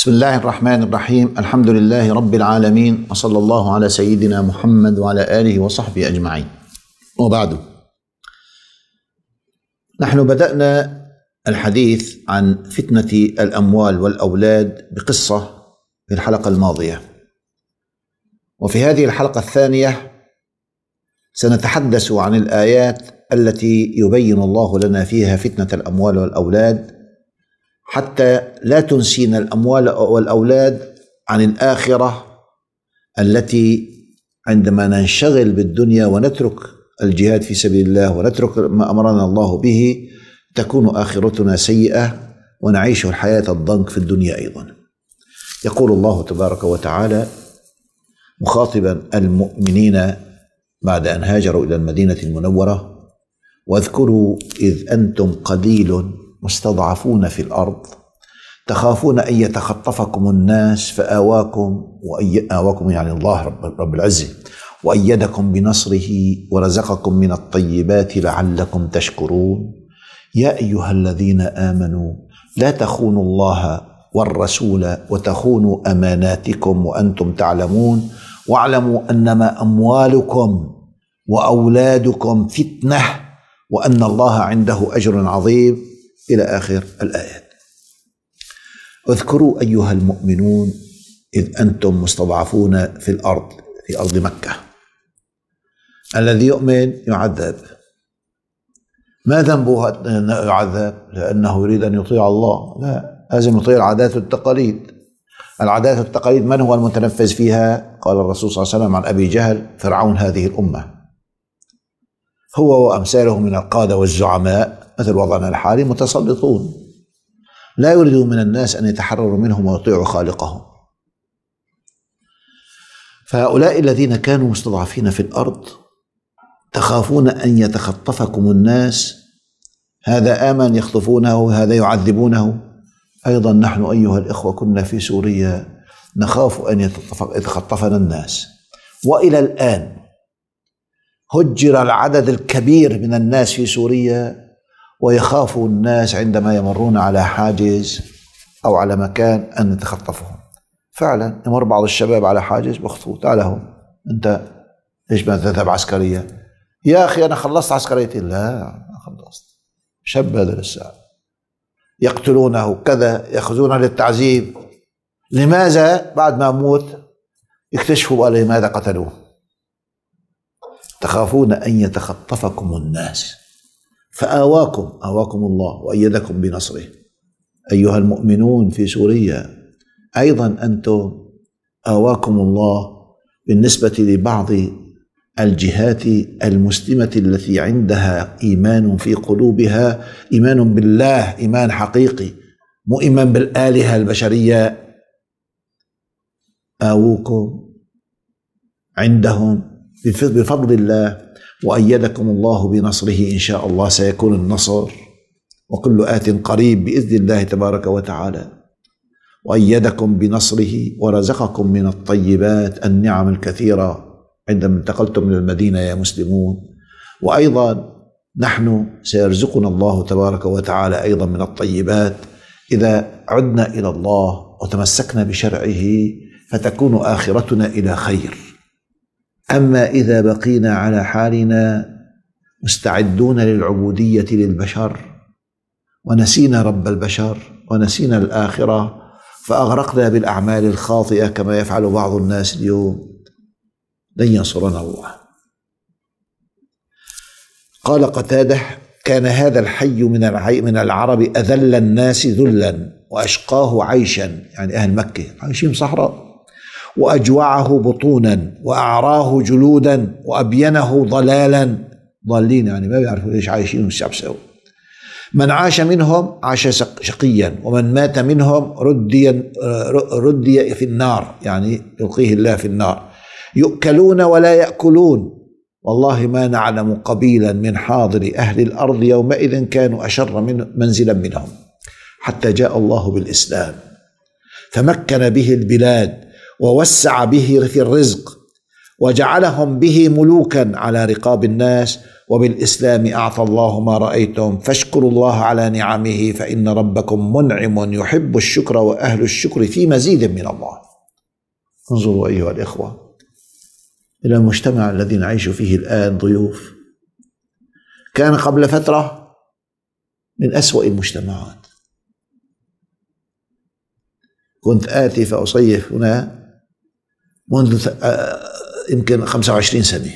بسم الله الرحمن الرحيم الحمد لله رب العالمين وصلى الله على سيدنا محمد وعلى آله وصحبه أجمعين وبعد نحن بدأنا الحديث عن فتنة الأموال والأولاد بقصة في الحلقة الماضية وفي هذه الحلقة الثانية سنتحدث عن الآيات التي يبين الله لنا فيها فتنة الأموال والأولاد حتى لا تنسينا الاموال والاولاد عن الاخره التي عندما ننشغل بالدنيا ونترك الجهاد في سبيل الله ونترك ما امرنا الله به تكون اخرتنا سيئه ونعيش الحياه الضنك في الدنيا ايضا. يقول الله تبارك وتعالى مخاطبا المؤمنين بعد ان هاجروا الى المدينه المنوره واذكروا اذ انتم قليل مستضعفون في الارض تخافون ان يتخطفكم الناس فاواكم واواكم يعني الله رب, رب العزه وايدكم بنصره ورزقكم من الطيبات لعلكم تشكرون يا ايها الذين امنوا لا تخونوا الله والرسول وتخونوا اماناتكم وانتم تعلمون واعلموا انما اموالكم واولادكم فتنه وان الله عنده اجر عظيم إلى آخر الآيات اذكروا أيها المؤمنون إذ أنتم مستضعفون في الأرض في أرض مكة الذي يؤمن يعذب ما ذنبه يعذب لأنه يريد أن يطيع الله لا لازم يطيع العادات والتقاليد العادات والتقاليد من هو المتنفذ فيها قال الرسول صلى الله عليه وسلم عن أبي جهل فرعون هذه الأمة هو وأمثاله من القادة والزعماء مثل وضعنا الحالي متسلطون لا يريدون من الناس أن يتحرروا منهم ويطيعوا خالقهم فهؤلاء الذين كانوا مستضعفين في الأرض تخافون أن يتخطفكم الناس هذا آمن يخطفونه هذا يعذبونه أيضا نحن أيها الإخوة كنا في سوريا نخاف أن يتخطفنا الناس وإلى الآن هجر العدد الكبير من الناس في سوريا ويخاف الناس عندما يمرون على حاجز أو على مكان أن يتخطفهم فعلا يمر بعض الشباب على حاجز بخطوه تعال هون أنت ليش ما تذهب عسكرية يا أخي أنا خلصت عسكريتي لا ما خلصت شاب هذا لسه يقتلونه كذا يأخذونه للتعذيب لماذا بعد ما أموت اكتشفوا لماذا قتلوه تخافون أن يتخطفكم الناس فآواكم آواكم الله وأيدكم بنصره أيها المؤمنون في سوريا أيضا أنتم آواكم الله بالنسبة لبعض الجهات المسلمة التي عندها إيمان في قلوبها إيمان بالله إيمان حقيقي مو إيمان بالآلهة البشرية آووكم عندهم بفضل الله وأيدكم الله بنصره إن شاء الله سيكون النصر وكل آت قريب بإذن الله تبارك وتعالى وأيدكم بنصره ورزقكم من الطيبات النعم الكثيرة عندما انتقلتم من المدينة يا مسلمون وأيضا نحن سيرزقنا الله تبارك وتعالى أيضا من الطيبات إذا عدنا إلى الله وتمسكنا بشرعه فتكون آخرتنا إلى خير أما إذا بقينا على حالنا مستعدون للعبودية للبشر ونسينا رب البشر ونسينا الآخرة فأغرقنا بالأعمال الخاطئة كما يفعل بعض الناس اليوم لن ينصرنا الله قال قتاده كان هذا الحي من من العرب أذل الناس ذلا وأشقاه عيشا يعني أهل مكة عايشين صحراء واجوعه بطونا واعراه جلودا وابينه ضلالا ضالين يعني ما بيعرفوا ليش عايشين عم من عاش منهم عاش شقيا ومن مات منهم ردي آه، ردي في النار يعني يلقيه الله في النار يؤكلون ولا ياكلون والله ما نعلم قبيلا من حاضر اهل الارض يومئذ كانوا اشر من منزلا منهم حتى جاء الله بالاسلام فمكن به البلاد ووسع به في الرزق وجعلهم به ملوكا على رقاب الناس وبالاسلام اعطى الله ما رايتم فاشكروا الله على نعمه فان ربكم منعم يحب الشكر واهل الشكر في مزيد من الله. انظروا ايها الاخوه الى المجتمع الذي نعيش فيه الان ضيوف كان قبل فتره من اسوا المجتمعات كنت اتي فاصيف هنا منذ آه، يمكن 25 سنة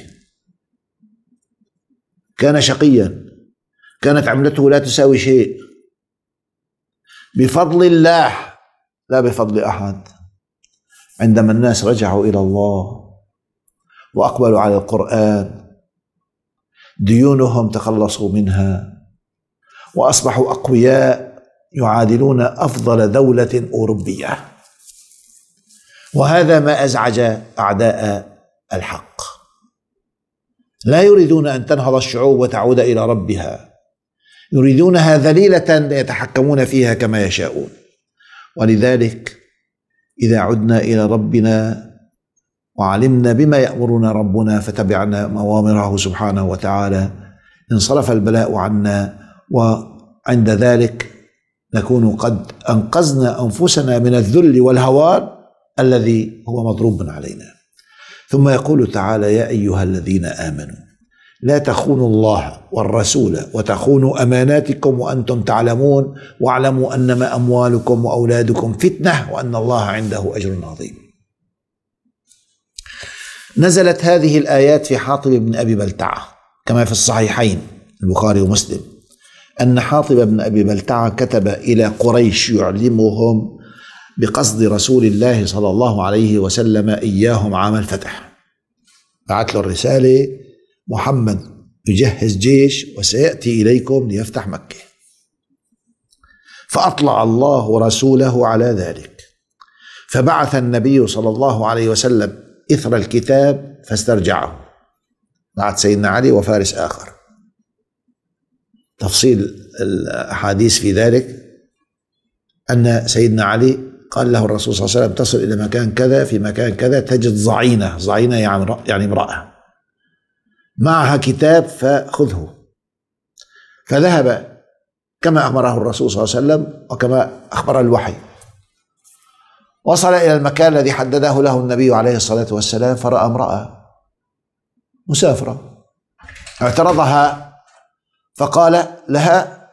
كان شقيا كانت عملته لا تساوي شيء بفضل الله لا بفضل أحد عندما الناس رجعوا إلى الله وأقبلوا على القرآن ديونهم تخلصوا منها وأصبحوا أقوياء يعادلون أفضل دولة أوروبية وهذا ما ازعج اعداء الحق لا يريدون ان تنهض الشعوب وتعود الى ربها يريدونها ذليله يتحكمون فيها كما يشاءون ولذلك اذا عدنا الى ربنا وعلمنا بما يامرنا ربنا فتبعنا اوامره سبحانه وتعالى انصرف البلاء عنا وعند ذلك نكون قد انقذنا انفسنا من الذل والهوان الذي هو مضروب علينا ثم يقول تعالى يا ايها الذين امنوا لا تخونوا الله والرسول وتخونوا اماناتكم وانتم تعلمون واعلموا انما اموالكم واولادكم فتنه وان الله عنده اجر عظيم. نزلت هذه الايات في حاطب بن ابي بلتعه كما في الصحيحين البخاري ومسلم ان حاطب بن ابي بلتعه كتب الى قريش يعلمهم بقصد رسول الله صلى الله عليه وسلم إياهم عام الفتح بعث له الرسالة محمد يجهز جيش وسيأتي إليكم ليفتح مكة فأطلع الله رسوله على ذلك فبعث النبي صلى الله عليه وسلم إثر الكتاب فاسترجعه بعد سيدنا علي وفارس آخر تفصيل الأحاديث في ذلك أن سيدنا علي قال له الرسول صلى الله عليه وسلم تصل إلى مكان كذا في مكان كذا تجد ضعينة ضعينة يعني يعني امرأة معها كتاب فخذه فذهب كما أمره الرسول صلى الله عليه وسلم وكما أخبر الوحي وصل إلى المكان الذي حدده له النبي عليه الصلاة والسلام فرأى امرأة مسافرة اعترضها فقال لها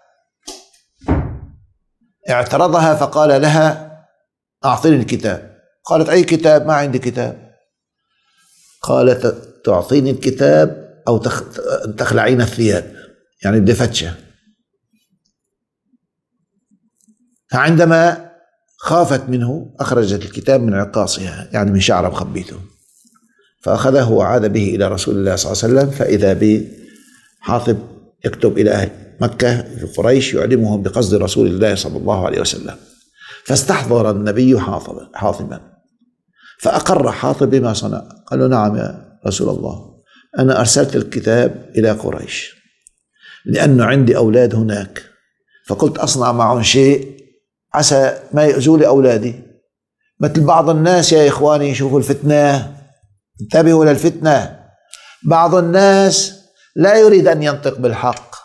اعترضها فقال لها أعطني الكتاب قالت أي كتاب ما عندي كتاب قالت تعطيني الكتاب أو تخلعين الثياب يعني بدي فتشة فعندما خافت منه أخرجت الكتاب من عقاصها يعني من شعر مخبيته فأخذه وعاد به إلى رسول الله صلى الله عليه وسلم فإذا حاطب يكتب إلى أهل مكة في قريش يعلمهم بقصد رسول الله صلى الله عليه وسلم فاستحضر النبي حاطبا فأقر حاطب بما صنع قال له نعم يا رسول الله أنا أرسلت الكتاب إلى قريش لأنه عندي أولاد هناك فقلت أصنع معهم شيء عسى ما يأذوا لي أولادي مثل بعض الناس يا إخواني يشوفوا الفتنة انتبهوا للفتنة بعض الناس لا يريد أن ينطق بالحق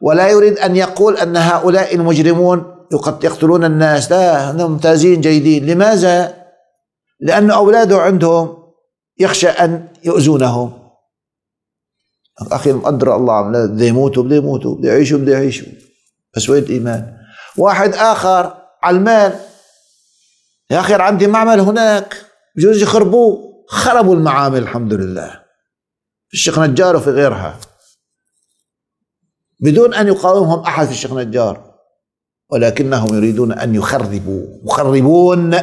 ولا يريد أن يقول أن هؤلاء المجرمون يقتلون الناس لا هم ممتازين جيدين لماذا؟ لأن أولاده عندهم يخشى أن يؤذونهم أخي مقدر الله بده يموتوا بده يموتوا بده يعيشوا بده يعيشوا بس وين الإيمان؟ واحد آخر على المال يا أخي عندي معمل هناك بجوز يخربوه خربوا المعامل الحمد لله في الشيخ نجار وفي غيرها بدون أن يقاومهم أحد في الشيخ نجار ولكنهم يريدون أن يخربوا مخربون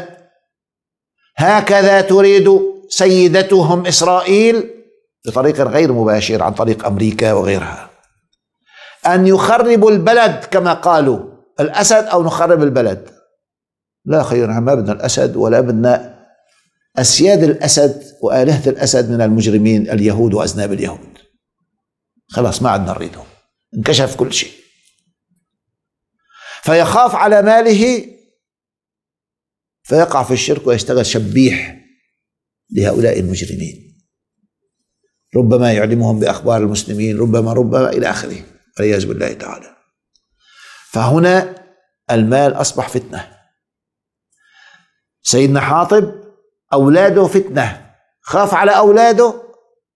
هكذا تريد سيدتهم إسرائيل بطريق غير مباشر عن طريق أمريكا وغيرها أن يخربوا البلد كما قالوا الأسد أو نخرب البلد لا خير ما بدنا الأسد ولا بدنا أسياد الأسد وآلهة الأسد من المجرمين اليهود وازناب اليهود خلاص ما عدنا نريدهم انكشف كل شيء فيخاف على ماله فيقع في الشرك ويشتغل شبيح لهؤلاء المجرمين ربما يعلمهم بأخبار المسلمين ربما ربما إلى آخره والعياذ بالله تعالى فهنا المال أصبح فتنة سيدنا حاطب أولاده فتنة خاف على أولاده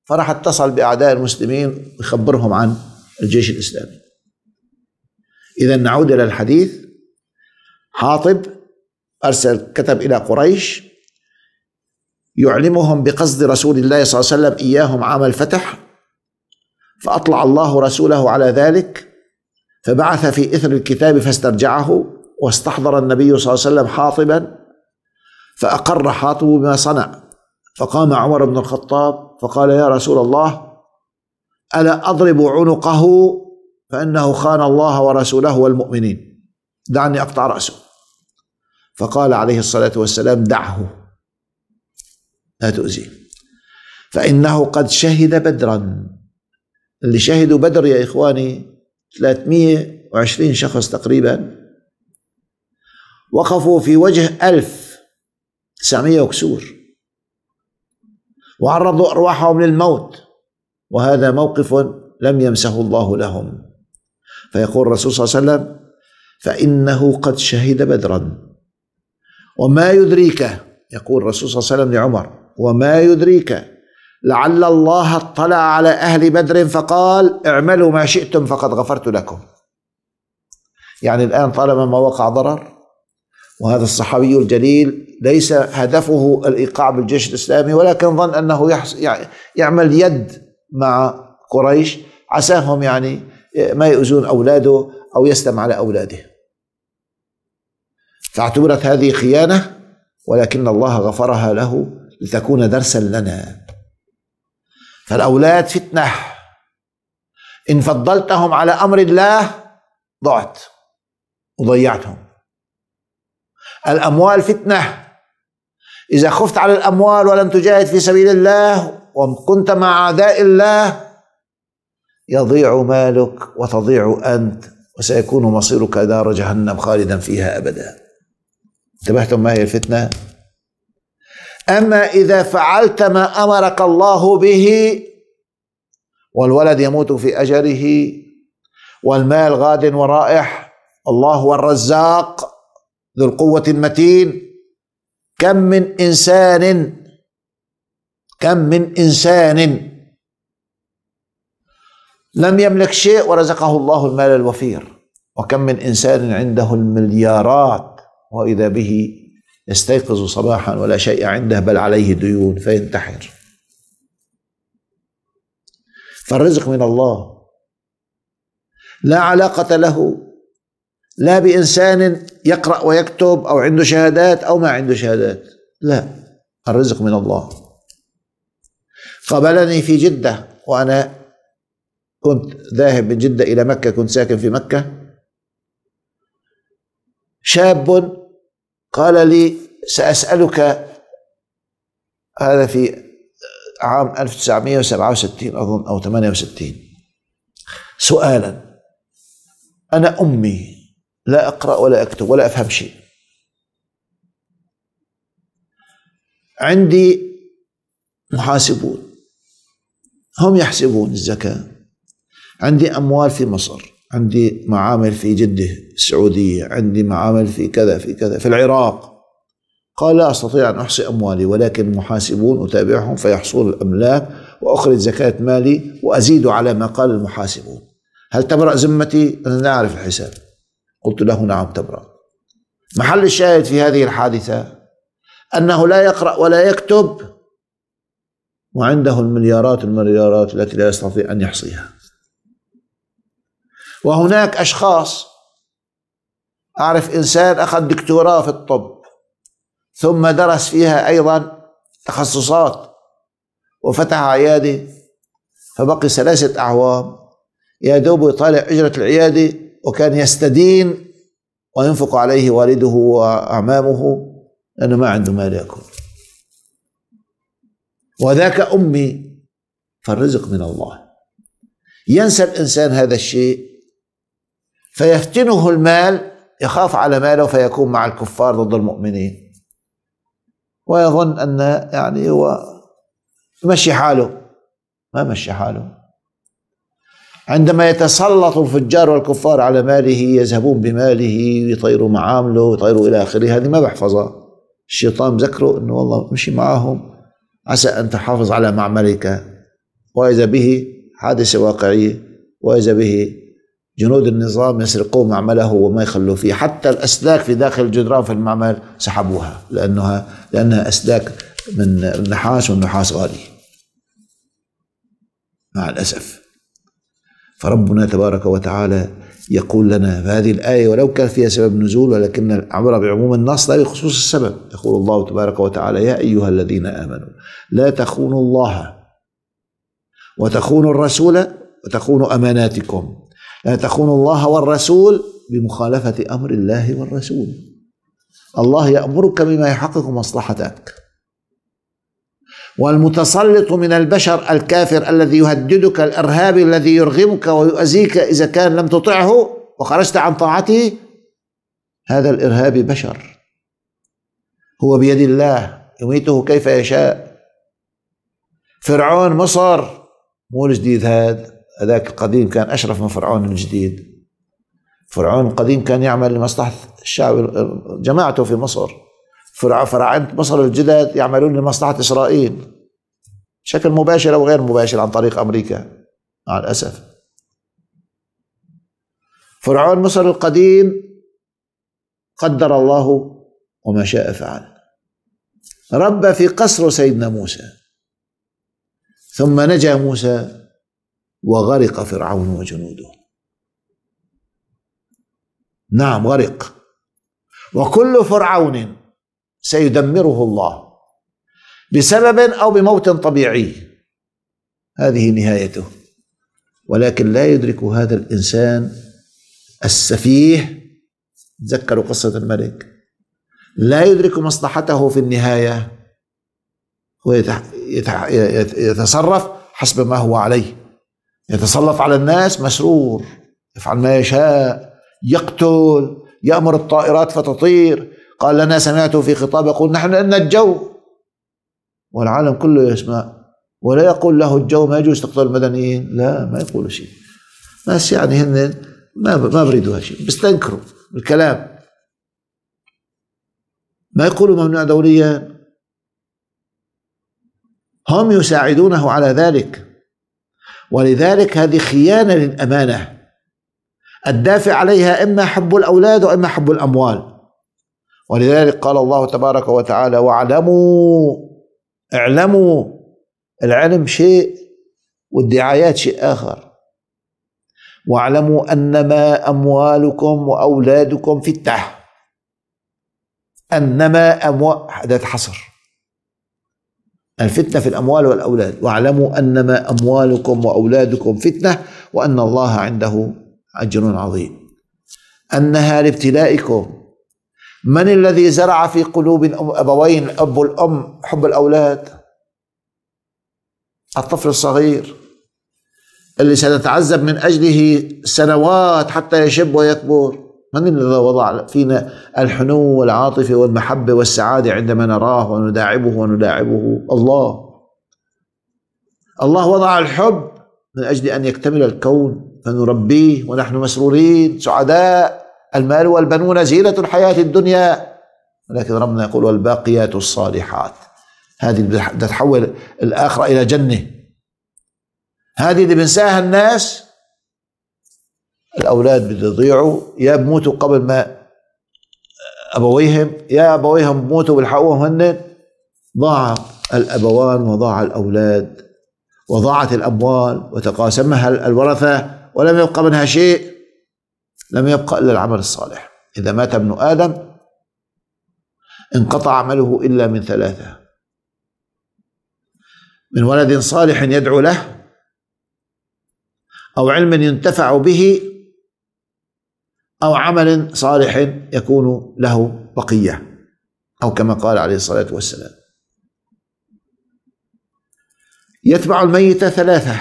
فراح اتصل بأعداء المسلمين ويخبرهم عن الجيش الإسلامي إذا نعود إلى الحديث حاطب أرسل كتب إلى قريش يعلمهم بقصد رسول الله صلى الله عليه وسلم إياهم عام الفتح فأطلع الله رسوله على ذلك فبعث في إثر الكتاب فاسترجعه واستحضر النبي صلى الله عليه وسلم حاطبا فأقر حاطب بما صنع فقام عمر بن الخطاب فقال يا رسول الله ألا أضرب عنقه فإنه خان الله ورسوله والمؤمنين دعني أقطع رأسه فقال عليه الصلاة والسلام دعه لا تؤذيه فإنه قد شهد بدرا اللي شهدوا بدر يا إخواني 320 شخص تقريبا وقفوا في وجه ألف تسعمية وكسور وعرضوا أرواحهم للموت وهذا موقف لم يمسه الله لهم فيقول الرسول صلى الله عليه وسلم فإنه قد شهد بدرا وما يدريك يقول الرسول صلى الله عليه وسلم لعمر وما يدريك لعل الله اطلع على أهل بدر فقال اعملوا ما شئتم فقد غفرت لكم يعني الآن طالما ما وقع ضرر وهذا الصحابي الجليل ليس هدفه الإيقاع بالجيش الإسلامي ولكن ظن أنه يعمل يد مع قريش عساهم يعني ما يؤذون أولاده أو يسلم على أولاده فاعتبرت هذه خيانة ولكن الله غفرها له لتكون درسا لنا فالأولاد فتنة إن فضلتهم على أمر الله ضعت وضيعتهم الأموال فتنة إذا خفت على الأموال ولم تجاهد في سبيل الله وكنت مع أعداء الله يضيع مالك وتضيع أنت وسيكون مصيرك دار جهنم خالدا فيها أبدا انتبهتم ما هي الفتنة أما إذا فعلت ما أمرك الله به والولد يموت في أجله والمال غاد ورائح الله هو الرزاق ذو القوة المتين كم من إنسان كم من إنسان لم يملك شيء ورزقه الله المال الوفير وكم من انسان عنده المليارات واذا به يستيقظ صباحا ولا شيء عنده بل عليه ديون فينتحر فالرزق من الله لا علاقه له لا بانسان يقرا ويكتب او عنده شهادات او ما عنده شهادات لا الرزق من الله قابلني في جده وانا كنت ذاهب من جدة إلى مكة كنت ساكن في مكة شاب قال لي سأسألك هذا في عام 1967 أظن أو 68 سؤالا أنا أمي لا أقرأ ولا أكتب ولا أفهم شيء عندي محاسبون هم يحسبون الزكاه عندي اموال في مصر عندي معامل في جده السعوديه عندي معامل في كذا في كذا في العراق قال لا استطيع ان احصي اموالي ولكن محاسبون اتابعهم فيحصون الاملاك واخرج زكاه مالي وازيد على ما قال المحاسبون هل تبرأ ذمتي؟ أنا لا أعرف الحساب قلت له نعم تبرأ محل الشاهد في هذه الحادثة أنه لا يقرأ ولا يكتب وعنده المليارات المليارات التي لا يستطيع أن يحصيها وهناك أشخاص أعرف إنسان أخذ دكتوراه في الطب ثم درس فيها أيضا تخصصات وفتح عيادة فبقي ثلاثة أعوام يا دوب يطالع أجرة العيادة وكان يستدين وينفق عليه والده وأعمامه لأنه ما عنده مال يأكل وذاك أمي فالرزق من الله ينسى الإنسان هذا الشيء فيفتنه المال يخاف على ماله فيكون مع الكفار ضد المؤمنين ويظن أن يعني هو مشي حاله ما مشي حاله عندما يتسلط الفجار والكفار على ماله يذهبون بماله ويطيروا معامله ويطيروا إلى آخره هذه ما بحفظها الشيطان ذكره أنه والله مشي معاهم عسى أن تحافظ على معملك وإذا به حادثة واقعية وإذا به جنود النظام يسرقوا معمله وما يخلوا فيه حتى الأسلاك في داخل الجدران في المعمل سحبوها لأنها لأنها أسلاك من النحاس والنحاس غالي مع الأسف فربنا تبارك وتعالى يقول لنا في هذه الآية ولو كان فيها سبب نزول ولكن عبر بعموم النص لا بخصوص السبب يقول الله تبارك وتعالى يا أيها الذين آمنوا لا تخونوا الله وتخونوا الرسول وتخونوا أماناتكم تخون الله والرسول بمخالفة أمر الله والرسول الله يأمرك بما يحقق مصلحتك والمتسلط من البشر الكافر الذي يهددك الإرهابي الذي يرغمك ويؤذيك إذا كان لم تطعه وخرجت عن طاعته هذا الإرهابي بشر هو بيد الله يميته كيف يشاء فرعون مصر مو جديد هذا هذاك القديم كان أشرف من فرعون الجديد فرعون القديم كان يعمل لمصلحة الشعب جماعته في مصر فرعون مصر الجدد يعملون لمصلحة إسرائيل بشكل مباشر أو غير مباشر عن طريق أمريكا مع الأسف فرعون مصر القديم قدر الله وما شاء فعل ربى في قصر سيدنا موسى ثم نجا موسى وغرق فرعون وجنوده نعم غرق وكل فرعون سيدمره الله بسبب او بموت طبيعي هذه نهايته ولكن لا يدرك هذا الانسان السفيه تذكروا قصه الملك لا يدرك مصلحته في النهايه ويتصرف حسب ما هو عليه يتسلط على الناس مسرور يفعل ما يشاء يقتل يأمر الطائرات فتطير قال لنا سمعته في خطاب يقول نحن لنا الجو والعالم كله يسمع ولا يقول له الجو ما يجوز تقتل المدنيين لا ما يقولوا شيء بس يعني هن ما ما بريدوا هالشيء بيستنكروا الكلام ما يقولوا ممنوع دوليا هم يساعدونه على ذلك ولذلك هذه خيانة للأمانة الدافع عليها إما حب الأولاد وإما حب الأموال ولذلك قال الله تبارك وتعالى واعلموا اعلموا العلم شيء والدعايات شيء آخر واعلموا أنما أموالكم وأولادكم فتنة أنما أموال هذا حصر الفتنة في الأموال والأولاد واعلموا أنما أموالكم وأولادكم فتنة وأن الله عنده أجر عظيم أنها لابتلائكم من الذي زرع في قلوب أبوين أب الأم حب الأولاد الطفل الصغير اللي سنتعذب من أجله سنوات حتى يشب ويكبر من الذي وضع فينا الحنو والعاطفة والمحبة والسعادة عندما نراه ونداعبه ونداعبه الله الله وضع الحب من أجل أن يكتمل الكون فنربيه ونحن مسرورين سعداء المال والبنون زينة الحياة الدنيا ولكن ربنا يقول والباقيات الصالحات هذه اللي الآخرة إلى جنة هذه اللي بنساها الناس الاولاد بيضيعوا يا بموتوا قبل ما ابويهم يا ابويهم بموتوا بالحقوهم هن ضاع الابوان وضاع الاولاد وضاعت الاموال وتقاسمها الورثه ولم يبقى منها شيء لم يبقى الا العمل الصالح اذا مات ابن ادم انقطع عمله الا من ثلاثه من ولد صالح يدعو له او علم ينتفع به أو عمل صالح يكون له بقية أو كما قال عليه الصلاة والسلام يتبع الميت ثلاثة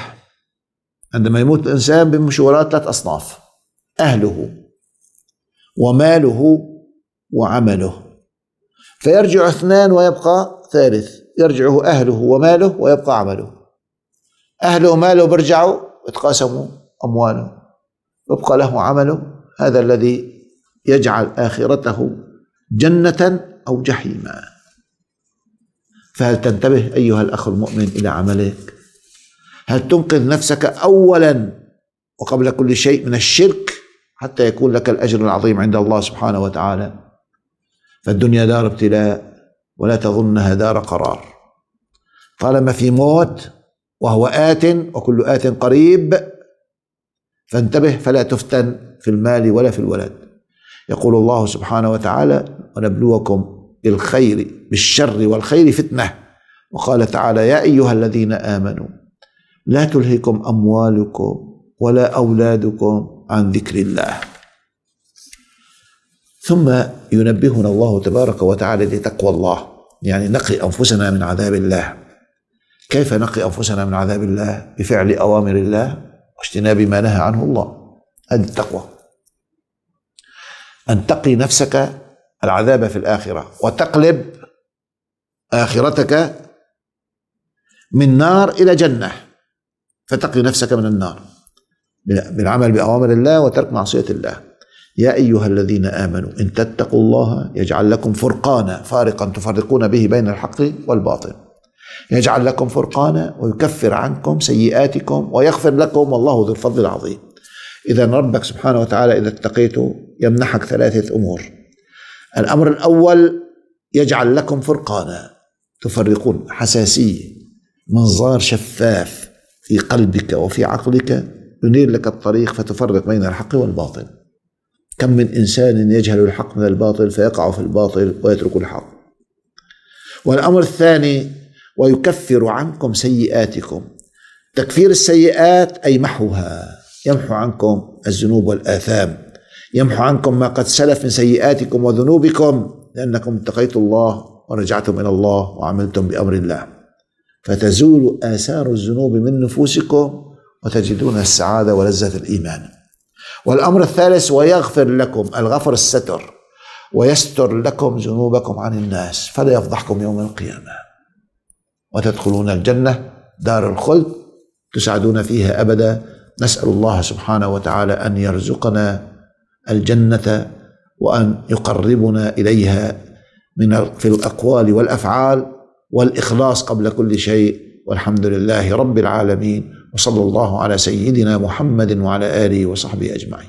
عندما يموت الإنسان بمشورات ثلاث أصناف أهله وماله وعمله فيرجع اثنان ويبقى ثالث يرجع أهله وماله ويبقى عمله أهله وماله برجعوا يتقاسموا أمواله يبقى له عمله هذا الذي يجعل آخرته جنة أو جحيما فهل تنتبه أيها الأخ المؤمن إلى عملك هل تنقذ نفسك أولا وقبل كل شيء من الشرك حتى يكون لك الأجر العظيم عند الله سبحانه وتعالى فالدنيا دار ابتلاء ولا تظنها دار قرار طالما في موت وهو آت وكل آت قريب فانتبه فلا تفتن في المال ولا في الولد يقول الله سبحانه وتعالى ونبلوكم بالخير بالشر والخير فتنة وقال تعالى يا أيها الذين آمنوا لا تلهكم أموالكم ولا أولادكم عن ذكر الله ثم ينبهنا الله تبارك وتعالى لتقوى الله يعني نقي أنفسنا من عذاب الله كيف نقي أنفسنا من عذاب الله بفعل أوامر الله واجتناب ما نهى عنه الله هذه التقوى أن تقي نفسك العذاب في الآخرة وتقلب آخرتك من نار إلى جنة فتقي نفسك من النار بالعمل بأوامر الله وترك معصية الله يا أيها الذين آمنوا إن تتقوا الله يجعل لكم فرقانا فارقا تفرقون به بين الحق والباطل يجعل لكم فرقانا ويكفر عنكم سيئاتكم ويغفر لكم والله ذو الفضل العظيم إذا ربك سبحانه وتعالى إذا اتقيته يمنحك ثلاثة أمور الأمر الأول يجعل لكم فرقانا تفرقون حساسية منظار شفاف في قلبك وفي عقلك ينير لك الطريق فتفرق بين الحق والباطل كم من إنسان يجهل الحق من الباطل فيقع في الباطل ويترك الحق والأمر الثاني ويكفر عنكم سيئاتكم تكفير السيئات أي محوها يمحو عنكم الذنوب والآثام يمحو عنكم ما قد سلف من سيئاتكم وذنوبكم لأنكم اتقيتم الله ورجعتم إلى الله وعملتم بأمر الله فتزول آثار الذنوب من نفوسكم وتجدون السعادة ولذة الإيمان والأمر الثالث ويغفر لكم الغفر الستر ويستر لكم ذنوبكم عن الناس فلا يفضحكم يوم القيامة وتدخلون الجنة دار الخلد تسعدون فيها أبدا نسال الله سبحانه وتعالى ان يرزقنا الجنه وان يقربنا اليها من في الاقوال والافعال والاخلاص قبل كل شيء والحمد لله رب العالمين وصلى الله على سيدنا محمد وعلى اله وصحبه اجمعين